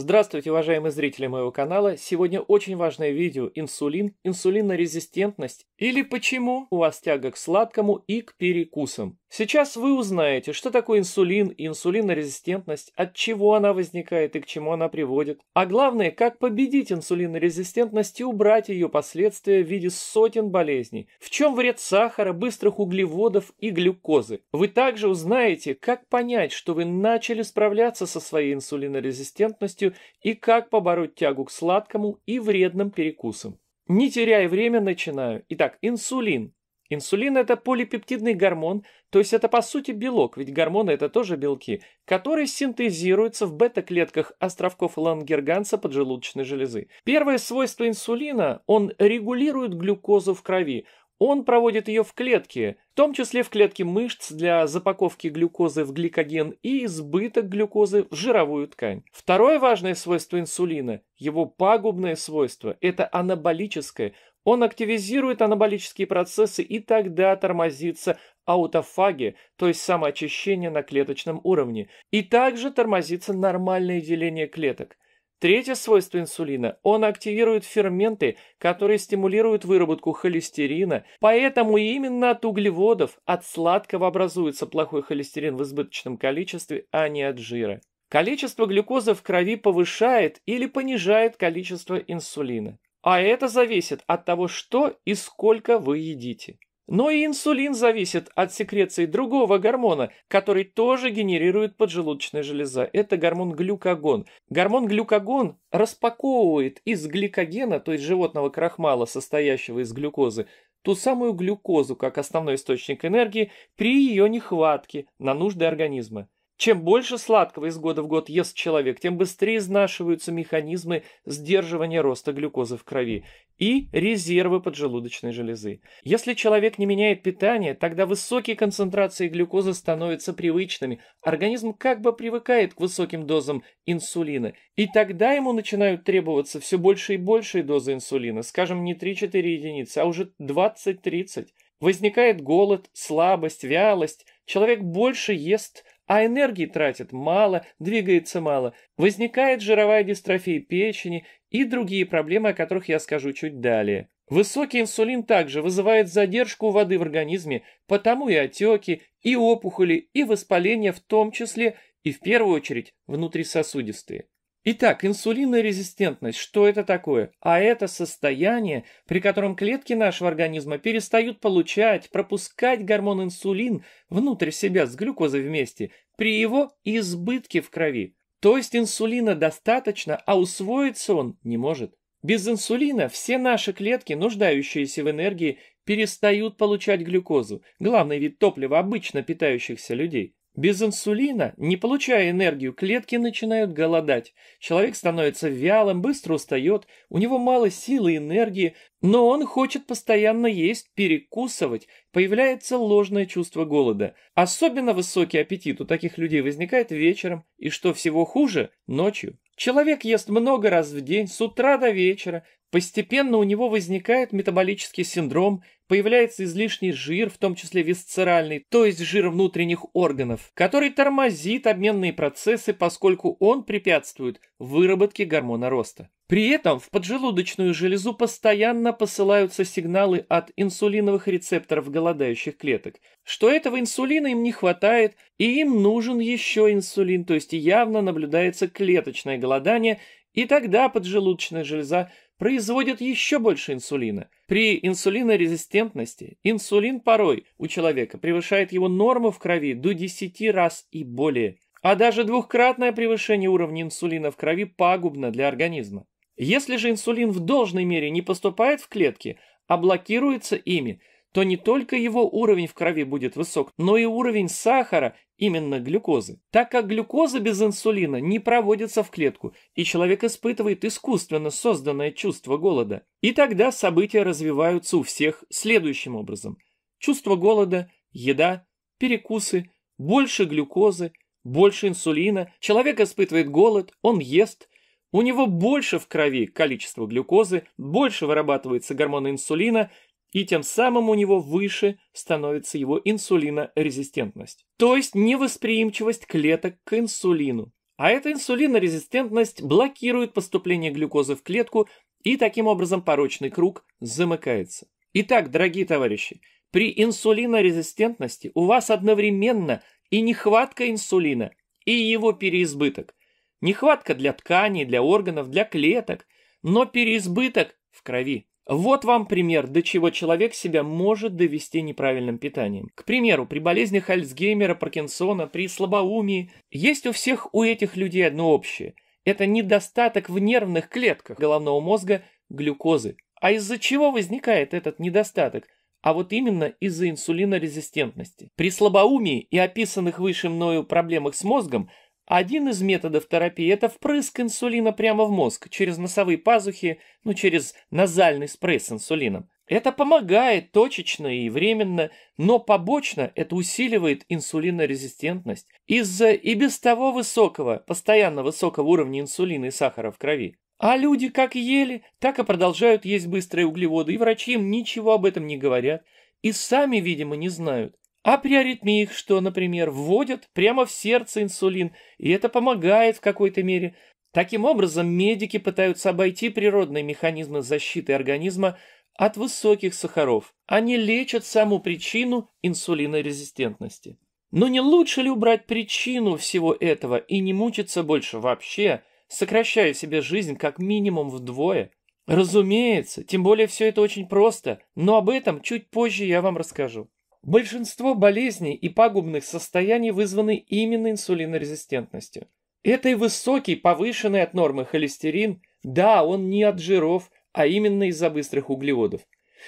Здравствуйте, уважаемые зрители моего канала! Сегодня очень важное видео «Инсулин, инсулинорезистентность» или «Почему у вас тяга к сладкому и к перекусам?» Сейчас вы узнаете, что такое инсулин и инсулинорезистентность, от чего она возникает и к чему она приводит, а главное, как победить инсулинорезистентность и убрать ее последствия в виде сотен болезней, в чем вред сахара, быстрых углеводов и глюкозы. Вы также узнаете, как понять, что вы начали справляться со своей инсулинорезистентностью и как побороть тягу к сладкому и вредным перекусам. Не теряя время, начинаю. Итак, инсулин Инсулин – это полипептидный гормон, то есть это по сути белок, ведь гормоны – это тоже белки, которые синтезируются в бета-клетках островков лангерганса поджелудочной железы. Первое свойство инсулина – он регулирует глюкозу в крови, он проводит ее в клетке, в том числе в клетке мышц для запаковки глюкозы в гликоген и избыток глюкозы в жировую ткань. Второе важное свойство инсулина, его пагубное свойство, это анаболическое. Он активизирует анаболические процессы и тогда тормозится аутофагия, то есть самоочищение на клеточном уровне, и также тормозится нормальное деление клеток – Третье свойство инсулина – он активирует ферменты, которые стимулируют выработку холестерина, поэтому именно от углеводов, от сладкого образуется плохой холестерин в избыточном количестве, а не от жира. Количество глюкозы в крови повышает или понижает количество инсулина. А это зависит от того, что и сколько вы едите. Но и инсулин зависит от секреции другого гормона, который тоже генерирует поджелудочная железа. Это гормон глюкагон. Гормон глюкагон распаковывает из гликогена, то есть животного крахмала, состоящего из глюкозы, ту самую глюкозу как основной источник энергии при ее нехватке на нужды организма. Чем больше сладкого из года в год ест человек, тем быстрее изнашиваются механизмы сдерживания роста глюкозы в крови и резервы поджелудочной железы. Если человек не меняет питание, тогда высокие концентрации глюкозы становятся привычными. Организм как бы привыкает к высоким дозам инсулина, и тогда ему начинают требоваться все больше и большие дозы инсулина, скажем, не 3-4 единицы, а уже 20-30. Возникает голод, слабость, вялость, человек больше ест, а энергии тратит мало, двигается мало, возникает жировая дистрофия печени и другие проблемы, о которых я скажу чуть далее. Высокий инсулин также вызывает задержку воды в организме, потому и отеки, и опухоли, и воспаления в том числе, и в первую очередь внутрисосудистые. Итак, инсулинная резистентность. Что это такое? А это состояние, при котором клетки нашего организма перестают получать, пропускать гормон инсулин внутрь себя с глюкозой вместе при его избытке в крови. То есть инсулина достаточно, а усвоиться он не может. Без инсулина все наши клетки, нуждающиеся в энергии, перестают получать глюкозу, главный вид топлива обычно питающихся людей. Без инсулина, не получая энергию, клетки начинают голодать. Человек становится вялым, быстро устает, у него мало силы и энергии, но он хочет постоянно есть, перекусывать. Появляется ложное чувство голода. Особенно высокий аппетит у таких людей возникает вечером, и что всего хуже, ночью. Человек ест много раз в день, с утра до вечера, Постепенно у него возникает метаболический синдром, появляется излишний жир, в том числе висцеральный, то есть жир внутренних органов, который тормозит обменные процессы, поскольку он препятствует выработке гормона роста. При этом в поджелудочную железу постоянно посылаются сигналы от инсулиновых рецепторов голодающих клеток, что этого инсулина им не хватает, и им нужен еще инсулин, то есть явно наблюдается клеточное голодание, и тогда поджелудочная железа производят еще больше инсулина. При инсулинорезистентности инсулин порой у человека превышает его норму в крови до 10 раз и более, а даже двухкратное превышение уровня инсулина в крови пагубно для организма. Если же инсулин в должной мере не поступает в клетки, а блокируется ими – то не только его уровень в крови будет высок, но и уровень сахара, именно глюкозы. Так как глюкоза без инсулина не проводится в клетку, и человек испытывает искусственно созданное чувство голода. И тогда события развиваются у всех следующим образом. Чувство голода, еда, перекусы, больше глюкозы, больше инсулина, человек испытывает голод, он ест, у него больше в крови количество глюкозы, больше вырабатывается гормон инсулина, и тем самым у него выше становится его инсулинорезистентность, то есть невосприимчивость клеток к инсулину. А эта инсулинорезистентность блокирует поступление глюкозы в клетку, и таким образом порочный круг замыкается. Итак, дорогие товарищи, при инсулинорезистентности у вас одновременно и нехватка инсулина, и его переизбыток. Нехватка для тканей, для органов, для клеток, но переизбыток в крови. Вот вам пример, до чего человек себя может довести неправильным питанием. К примеру, при болезнях Альцгеймера, Паркинсона, при слабоумии. Есть у всех у этих людей одно общее. Это недостаток в нервных клетках головного мозга глюкозы. А из-за чего возникает этот недостаток? А вот именно из-за инсулинорезистентности. При слабоумии и описанных выше мною проблемах с мозгом – один из методов терапии – это впрыск инсулина прямо в мозг, через носовые пазухи, ну, через назальный спрей с инсулином. Это помогает точечно и временно, но побочно это усиливает инсулинорезистентность из-за и без того высокого, постоянно высокого уровня инсулина и сахара в крови. А люди как ели, так и продолжают есть быстрые углеводы, и врачи им ничего об этом не говорят, и сами, видимо, не знают. А при аритмиях что, например, вводят прямо в сердце инсулин, и это помогает в какой-то мере. Таким образом, медики пытаются обойти природные механизмы защиты организма от высоких сахаров. Они лечат саму причину инсулинорезистентности. Но не лучше ли убрать причину всего этого и не мучиться больше вообще, сокращая себе жизнь как минимум вдвое? Разумеется, тем более все это очень просто, но об этом чуть позже я вам расскажу. Большинство болезней и пагубных состояний вызваны именно инсулинорезистентностью. Это и высокий, повышенный от нормы холестерин, да, он не от жиров, а именно из-за быстрых углеводов.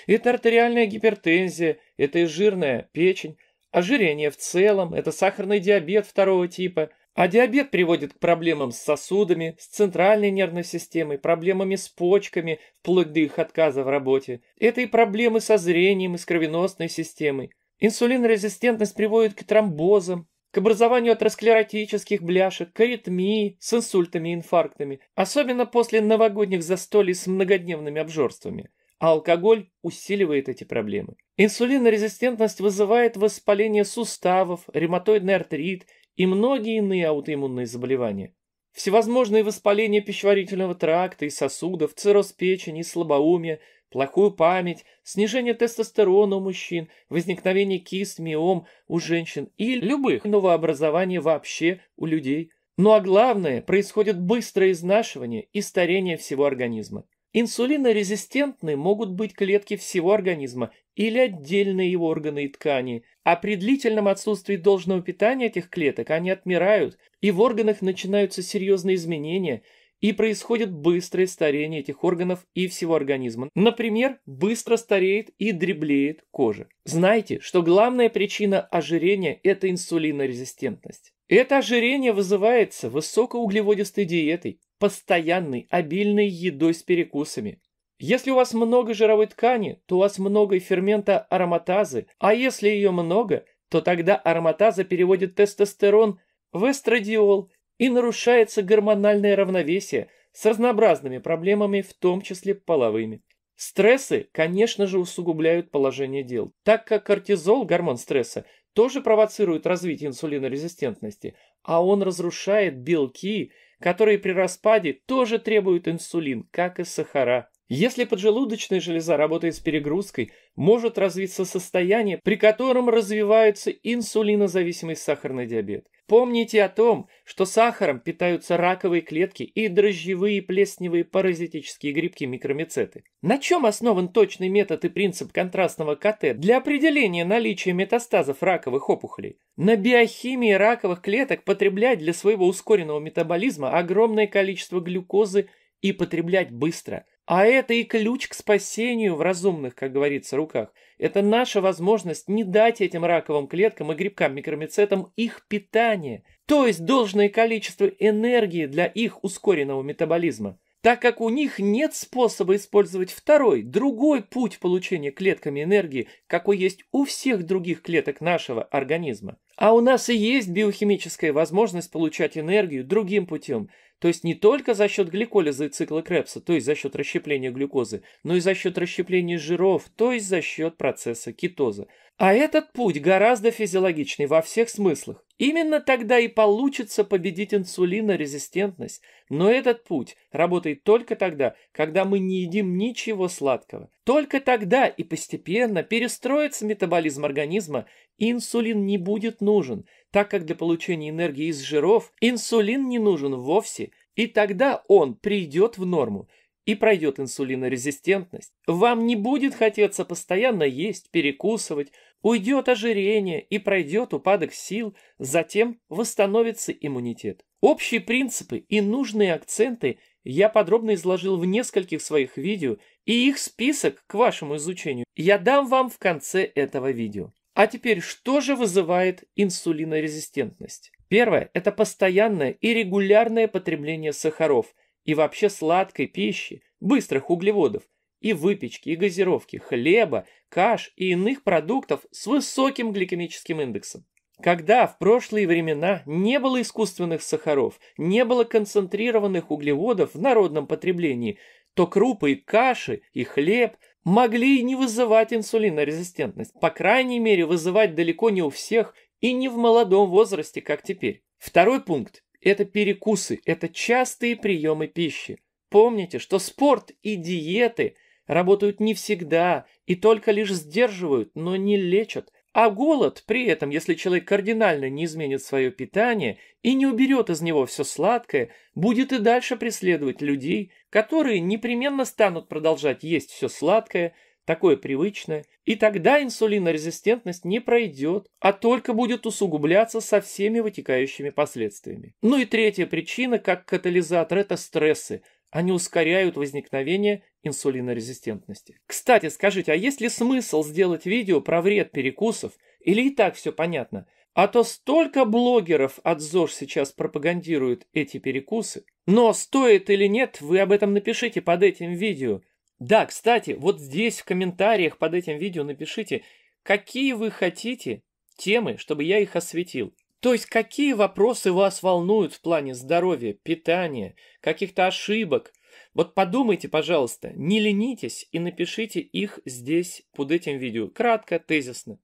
Это артериальная гипертензия, это и жирная печень, ожирение в целом, это сахарный диабет второго типа, а диабет приводит к проблемам с сосудами, с центральной нервной системой, проблемами с почками, вплоть до их отказа в работе. Это и проблемы со зрением и с кровеносной системой. Инсулинорезистентность приводит к тромбозам, к образованию атеросклеротических бляшек, к аритмии с инсультами и инфарктами, особенно после новогодних застолий с многодневными обжорствами. А алкоголь усиливает эти проблемы. Инсулинорезистентность вызывает воспаление суставов, ревматоидный артрит и многие иные аутоиммунные заболевания. Всевозможные воспаления пищеварительного тракта и сосудов, цирроз печени и слабоумие – плохую память, снижение тестостерона у мужчин, возникновение кист, миом у женщин и любых новообразований вообще у людей. Ну а главное, происходит быстрое изнашивание и старение всего организма. Инсулинорезистентны могут быть клетки всего организма или отдельные его органы и ткани, а при длительном отсутствии должного питания этих клеток они отмирают, и в органах начинаются серьезные изменения – и происходит быстрое старение этих органов и всего организма. Например, быстро стареет и дреблеет кожа. Знайте, что главная причина ожирения – это инсулинорезистентность. Это ожирение вызывается высокоуглеводистой диетой, постоянной, обильной едой с перекусами, если у вас много жировой ткани, то у вас много и фермента ароматазы, а если ее много, то тогда ароматаза переводит тестостерон в эстрадиол и нарушается гормональное равновесие с разнообразными проблемами, в том числе половыми. Стрессы, конечно же, усугубляют положение дел, так как кортизол, гормон стресса, тоже провоцирует развитие инсулинорезистентности, а он разрушает белки, которые при распаде тоже требуют инсулин, как и сахара. Если поджелудочная железа работает с перегрузкой, может развиться состояние, при котором развивается инсулинозависимый сахарный диабет – Помните о том, что сахаром питаются раковые клетки и дрожжевые плесневые паразитические грибки-микромицеты. На чем основан точный метод и принцип контрастного КТ для определения наличия метастазов раковых опухолей? На биохимии раковых клеток потреблять для своего ускоренного метаболизма огромное количество глюкозы и потреблять быстро. А это и ключ к спасению в разумных, как говорится, руках. Это наша возможность не дать этим раковым клеткам и грибкам-микромицетам их питание, то есть должное количество энергии для их ускоренного метаболизма так как у них нет способа использовать второй, другой путь получения клетками энергии, какой есть у всех других клеток нашего организма. А у нас и есть биохимическая возможность получать энергию другим путем, то есть не только за счет гликолиза и цикла Крепса, то есть за счет расщепления глюкозы, но и за счет расщепления жиров, то есть за счет процесса кетоза. А этот путь гораздо физиологичнее во всех смыслах. Именно тогда и получится победить инсулинорезистентность. Но этот путь работает только тогда, когда мы не едим ничего сладкого. Только тогда и постепенно перестроится метаболизм организма, инсулин не будет нужен, так как для получения энергии из жиров инсулин не нужен вовсе, и тогда он придет в норму и пройдет инсулинорезистентность. Вам не будет хотеться постоянно есть, перекусывать, уйдет ожирение и пройдет упадок сил, затем восстановится иммунитет. Общие принципы и нужные акценты я подробно изложил в нескольких своих видео, и их список к вашему изучению я дам вам в конце этого видео. А теперь, что же вызывает инсулинорезистентность? Первое – это постоянное и регулярное потребление сахаров и вообще сладкой пищи, быстрых углеводов, и выпечки, и газировки, хлеба, каш и иных продуктов с высоким гликемическим индексом. Когда в прошлые времена не было искусственных сахаров, не было концентрированных углеводов в народном потреблении, то крупы и каши, и хлеб – могли не вызывать инсулинорезистентность, по крайней мере вызывать далеко не у всех и не в молодом возрасте, как теперь. Второй пункт – это перекусы, это частые приемы пищи. Помните, что спорт и диеты работают не всегда и только лишь сдерживают, но не лечат. А голод при этом, если человек кардинально не изменит свое питание и не уберет из него все сладкое, будет и дальше преследовать людей, которые непременно станут продолжать есть все сладкое, такое привычное, и тогда инсулинорезистентность не пройдет, а только будет усугубляться со всеми вытекающими последствиями. Ну и третья причина, как катализатор, это стрессы. Они ускоряют возникновение инсулинорезистентности. Кстати, скажите, а есть ли смысл сделать видео про вред перекусов? Или и так все понятно – а то столько блогеров от ЗОЖ сейчас пропагандируют эти перекусы. Но стоит или нет, вы об этом напишите под этим видео. Да, кстати, вот здесь в комментариях под этим видео напишите, какие вы хотите темы, чтобы я их осветил. То есть какие вопросы вас волнуют в плане здоровья, питания, каких-то ошибок. Вот подумайте, пожалуйста, не ленитесь и напишите их здесь под этим видео. Кратко, тезисно.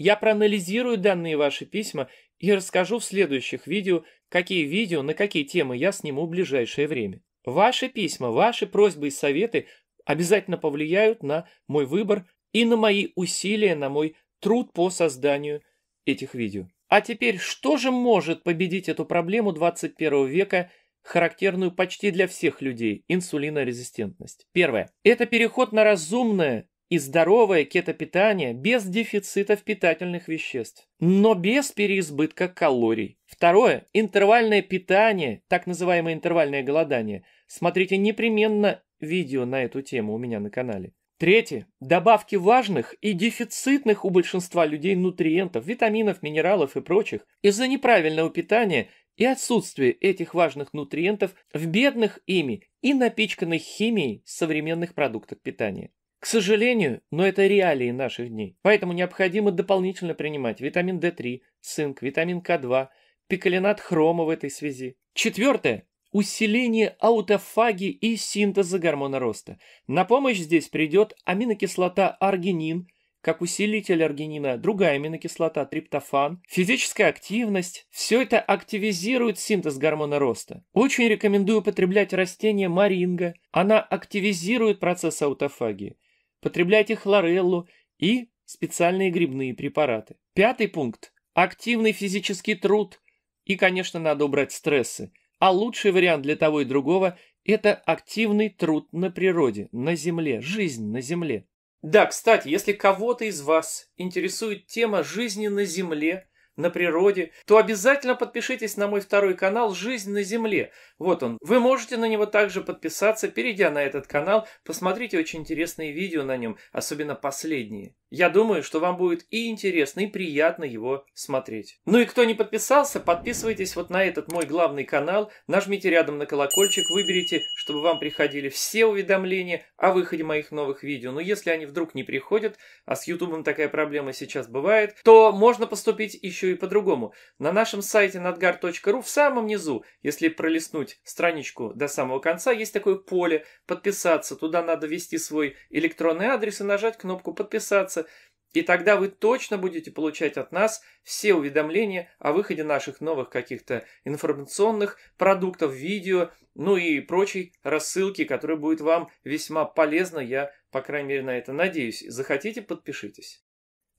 Я проанализирую данные ваши письма и расскажу в следующих видео, какие видео на какие темы я сниму в ближайшее время. Ваши письма, ваши просьбы и советы обязательно повлияют на мой выбор и на мои усилия, на мой труд по созданию этих видео. А теперь, что же может победить эту проблему 21 века, характерную почти для всех людей – инсулинорезистентность? Первое. Это переход на разумное и здоровое кетопитание без дефицитов питательных веществ, но без переизбытка калорий. Второе – интервальное питание, так называемое интервальное голодание. Смотрите непременно видео на эту тему у меня на канале. Третье. Добавки важных и дефицитных у большинства людей нутриентов, витаминов, минералов и прочих из-за неправильного питания и отсутствия этих важных нутриентов в бедных ими и напичканных химией современных продуктов питания. К сожалению, но это реалии наших дней. Поэтому необходимо дополнительно принимать витамин D3, цинк, витамин К2, пикалинат хрома в этой связи. Четвертое. Усиление аутофаги и синтеза гормона роста. На помощь здесь придет аминокислота аргинин, как усилитель аргинина, другая аминокислота, триптофан, физическая активность. Все это активизирует синтез гормона роста. Очень рекомендую употреблять растение маринга. Она активизирует процесс аутофагии потребляйте хлореллу и специальные грибные препараты. Пятый пункт – активный физический труд. И, конечно, надо убрать стрессы. А лучший вариант для того и другого – это активный труд на природе, на земле, жизнь на земле. Да, кстати, если кого-то из вас интересует тема жизни на земле – на природе, то обязательно подпишитесь на мой второй канал «Жизнь на земле». Вот он. Вы можете на него также подписаться, перейдя на этот канал. Посмотрите очень интересные видео на нем, особенно последние. Я думаю, что вам будет и интересно, и приятно его смотреть. Ну и кто не подписался, подписывайтесь вот на этот мой главный канал, нажмите рядом на колокольчик, выберите, чтобы вам приходили все уведомления о выходе моих новых видео. Но если они вдруг не приходят, а с Ютубом такая проблема сейчас бывает, то можно поступить еще и по-другому. На нашем сайте надгар.ру в самом низу, если пролистнуть страничку до самого конца, есть такое поле «Подписаться». Туда надо ввести свой электронный адрес и нажать кнопку «Подписаться» подписаться, и тогда вы точно будете получать от нас все уведомления о выходе наших новых каких-то информационных продуктов, видео, ну и прочей рассылки, которая будет вам весьма полезна, я, по крайней мере, на это надеюсь. Захотите, подпишитесь.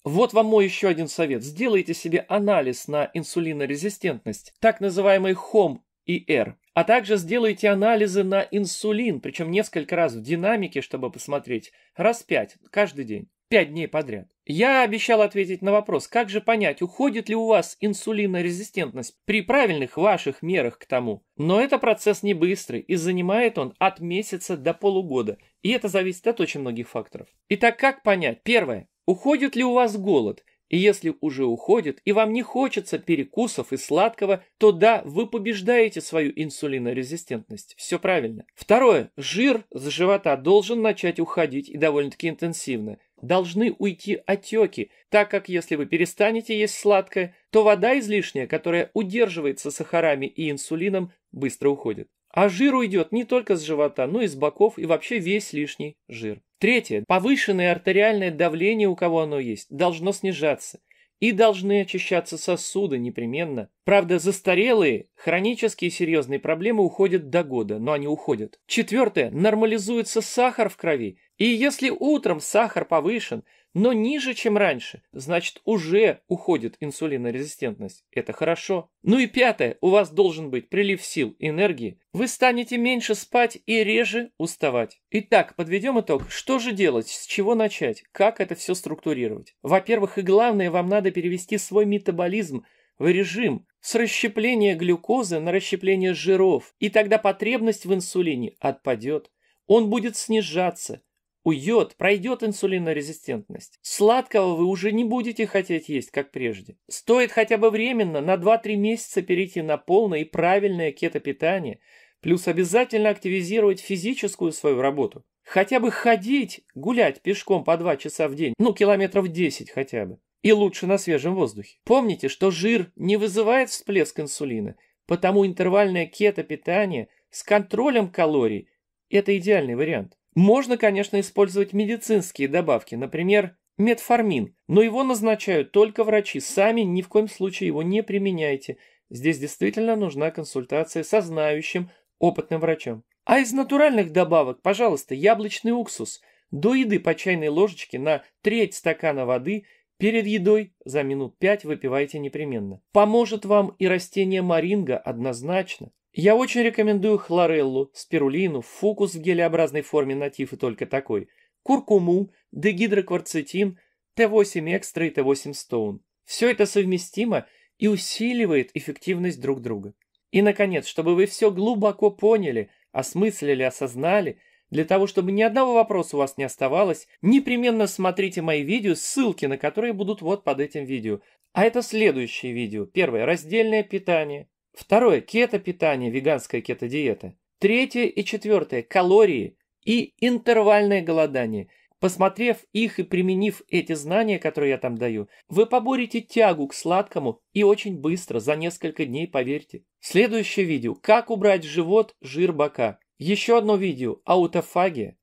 Вот вам мой еще один совет. Сделайте себе анализ на инсулинорезистентность, так называемый HOME и R. А также сделайте анализы на инсулин, причем несколько раз в динамике, чтобы посмотреть, раз пять, каждый день пять дней подряд. Я обещал ответить на вопрос, как же понять, уходит ли у вас инсулинорезистентность при правильных ваших мерах к тому. Но это процесс не быстрый и занимает он от месяца до полугода. И это зависит от очень многих факторов. Итак, как понять? Первое. Уходит ли у вас голод? И если уже уходит, и вам не хочется перекусов и сладкого, то да, вы побеждаете свою инсулинорезистентность. Все правильно. Второе. Жир с живота должен начать уходить и довольно-таки интенсивно должны уйти отеки, так как если вы перестанете есть сладкое, то вода излишняя, которая удерживается сахарами и инсулином, быстро уходит. А жир уйдет не только с живота, но и с боков и вообще весь лишний жир. Третье. Повышенное артериальное давление, у кого оно есть, должно снижаться. И должны очищаться сосуды непременно. Правда, застарелые, хронические серьезные проблемы уходят до года, но они уходят. Четвертое. Нормализуется сахар в крови. И если утром сахар повышен, но ниже, чем раньше, значит уже уходит инсулинорезистентность. Это хорошо. Ну и пятое, у вас должен быть прилив сил, энергии. Вы станете меньше спать и реже уставать. Итак, подведем итог. Что же делать, с чего начать, как это все структурировать? Во-первых, и главное, вам надо перевести свой метаболизм в режим с расщепления глюкозы на расщепление жиров, и тогда потребность в инсулине отпадет. Он будет снижаться, уйдет, пройдет инсулинорезистентность. Сладкого вы уже не будете хотеть есть, как прежде. Стоит хотя бы временно на 2-3 месяца перейти на полное и правильное кетопитание, плюс обязательно активизировать физическую свою работу. Хотя бы ходить, гулять пешком по 2 часа в день, ну километров 10 хотя бы. И лучше на свежем воздухе. Помните, что жир не вызывает всплеск инсулина, потому интервальное кетопитание с контролем калорий – это идеальный вариант. Можно, конечно, использовать медицинские добавки, например, метформин, но его назначают только врачи. Сами ни в коем случае его не применяйте. Здесь действительно нужна консультация со знающим, опытным врачом. А из натуральных добавок, пожалуйста, яблочный уксус. До еды по чайной ложечке на треть стакана воды перед едой за минут 5 выпивайте непременно. Поможет вам и растение моринга однозначно. Я очень рекомендую хлореллу, спирулину, фукус в гелеобразной форме натив и только такой, куркуму, дегидрокварцетин, Т8 экстра и Т8 стоун. Все это совместимо и усиливает эффективность друг друга. И, наконец, чтобы вы все глубоко поняли, осмыслили, осознали, для того, чтобы ни одного вопроса у вас не оставалось, непременно смотрите мои видео, ссылки на которые будут вот под этим видео. А это следующее видео. Первое – раздельное питание. Второе – кето-питание, веганская кето-диета. Третье и четвертое – калории и интервальное голодание. Посмотрев их и применив эти знания, которые я там даю, вы поборете тягу к сладкому и очень быстро, за несколько дней, поверьте. Следующее видео – как убрать живот, жир, бока. Еще одно видео – аутофагия.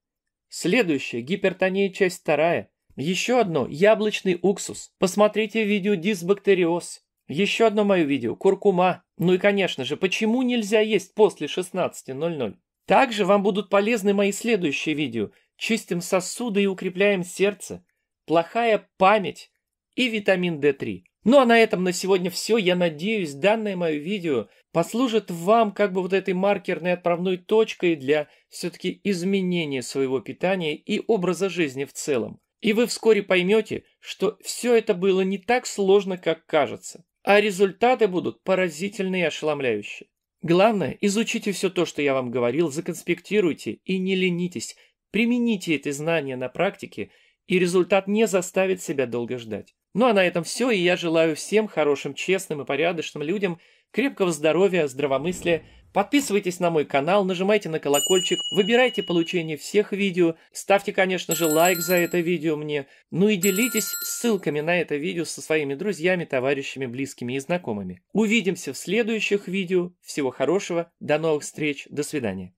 Следующее – гипертония, часть вторая. Еще одно – яблочный уксус. Посмотрите видео дисбактериоз. Еще одно мое видео – куркума. Ну и, конечно же, почему нельзя есть после 16.00? Также вам будут полезны мои следующие видео «Чистим сосуды и укрепляем сердце», «Плохая память» и «Витамин D3». Ну а на этом на сегодня все. Я надеюсь, данное мое видео послужит вам как бы вот этой маркерной отправной точкой для все-таки изменения своего питания и образа жизни в целом. И вы вскоре поймете, что все это было не так сложно, как кажется а результаты будут поразительные и ошеломляющие. Главное, изучите все то, что я вам говорил, законспектируйте и не ленитесь. Примените эти знания на практике, и результат не заставит себя долго ждать. Ну а на этом все, и я желаю всем хорошим, честным и порядочным людям – Крепкого здоровья, здравомыслия. Подписывайтесь на мой канал, нажимайте на колокольчик, выбирайте получение всех видео, ставьте, конечно же, лайк за это видео мне, ну и делитесь ссылками на это видео со своими друзьями, товарищами, близкими и знакомыми. Увидимся в следующих видео. Всего хорошего, до новых встреч, до свидания.